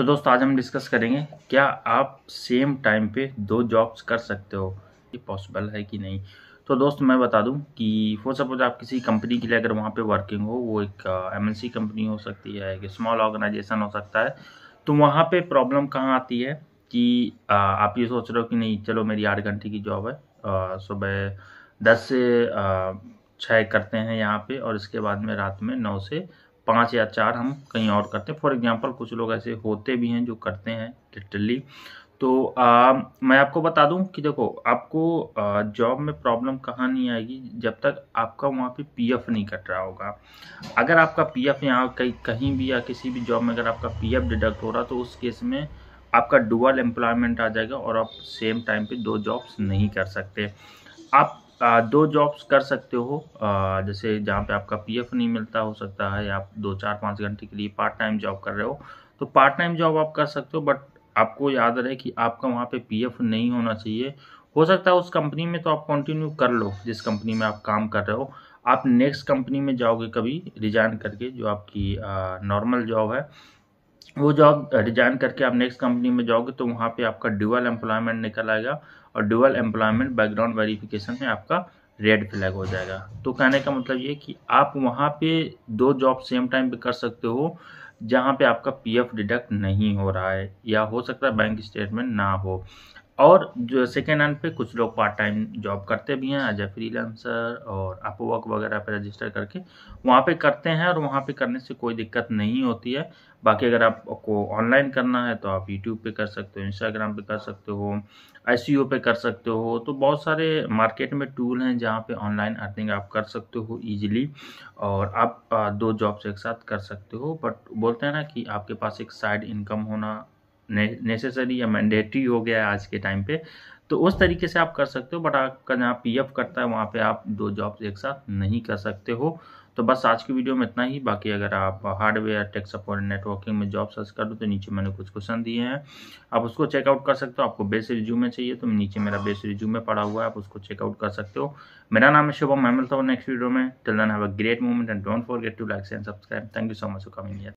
तो दोस्तों आज हम डिस्कस करेंगे क्या आप सेम टाइम पे दो जॉब्स कर सकते हो ये पॉसिबल है कि नहीं तो दोस्त मैं बता दूं कि फॉर सपोज आप किसी कंपनी के लिए अगर वहाँ पे वर्किंग हो वो एक एम कंपनी हो सकती है एक स्मॉल ऑर्गेनाइजेशन हो सकता है तो वहाँ पे प्रॉब्लम कहाँ आती है कि आ, आप ये सोच रहे हो कि नहीं चलो मेरी आठ घंटे की जॉब है सुबह दस से छः करते हैं यहाँ पे और इसके बाद में रात में नौ से पाँच या चार हम कहीं और करते हैं फॉर एग्जांपल कुछ लोग ऐसे होते भी हैं जो करते हैं लिटरली तो आ, मैं आपको बता दूं कि देखो आपको जॉब में प्रॉब्लम कहाँ नहीं आएगी जब तक आपका वहाँ पे पीएफ नहीं कट रहा होगा अगर आपका पीएफ यहाँ कहीं कहीं भी या किसी भी जॉब में अगर आपका पीएफ डिडक्ट हो रहा तो उस केस में आपका डुअल एम्प्लॉयमेंट आ जाएगा और आप सेम टाइम पर दो जॉब्स नहीं कर सकते आप दो जॉब्स कर सकते हो जैसे जहाँ पे आपका पीएफ नहीं मिलता हो सकता है आप दो चार पाँच घंटे के लिए पार्ट टाइम जॉब कर रहे हो तो पार्ट टाइम जॉब आप कर सकते हो बट आपको याद रहे कि आपका वहाँ पे पीएफ नहीं होना चाहिए हो सकता है उस कंपनी में तो आप कंटिन्यू कर लो जिस कंपनी में आप काम कर रहे हो आप नेक्स्ट कंपनी में जाओगे कभी रिजाइन करके जो आपकी नॉर्मल जॉब है वो जॉब रिजाइन करके आप नेक्स्ट कंपनी में जाओगे तो वहाँ पे आपका ड्यूअल एम्प्लॉयमेंट निकल आएगा और ड्यूअल एम्प्लॉयमेंट बैकग्राउंड वेरिफिकेशन में आपका रेड फ्लैग हो जाएगा तो कहने का मतलब ये कि आप वहाँ पे दो जॉब सेम टाइम पे कर सकते हो जहाँ पे आपका पीएफ डिडक्ट नहीं हो रहा है या हो सकता है बैंक स्टेटमेंट ना हो और जो सेकेंड हैंड पे कुछ लोग पार्ट टाइम जॉब करते भी हैं एज ए फ्रीलांसर और अपवर्क वगैरह पे रजिस्टर करके वहाँ पे करते हैं और वहाँ पे करने से कोई दिक्कत नहीं होती है बाकी अगर आपको ऑनलाइन करना है तो आप यूट्यूब पे कर सकते हो इंस्टाग्राम पे कर सकते हो आई e पे कर सकते हो तो बहुत सारे मार्केट में टूल हैं जहाँ पे ऑनलाइन अर्निंग आप कर सकते हो ईजिली और आप दो जॉब्स एक साथ कर सकते हो बट बोलते हैं ना कि आपके पास एक साइड इनकम होना नेसेसरी या मैंडेटरी हो गया है आज के टाइम पे तो उस तरीके से आप कर सकते हो बट आपका जहाँ पी एफ करता है वहाँ पे आप दो जॉब्स एक साथ नहीं कर सकते हो तो बस आज की वीडियो में इतना ही बाकी अगर आप हार्डवेयर टेक सपोर्ट नेटवर्किंग में जॉब सर्च कर दो तो नीचे मैंने कुछ क्वेश्चन दिए हैं आप उसको चेकआउट कर सकते हो आपको बेस रिज्यूमे चाहिए तो नीचे मेरा बेस रिज्यूमे पड़ा हुआ है आप उसको चेकआउट कर सकते हो मेरा नाम है शुभम मैं मिलता हूँ नेक्स्ट वीडियो में till then have a great moment and don't forget to like and subscribe thank you so much for coming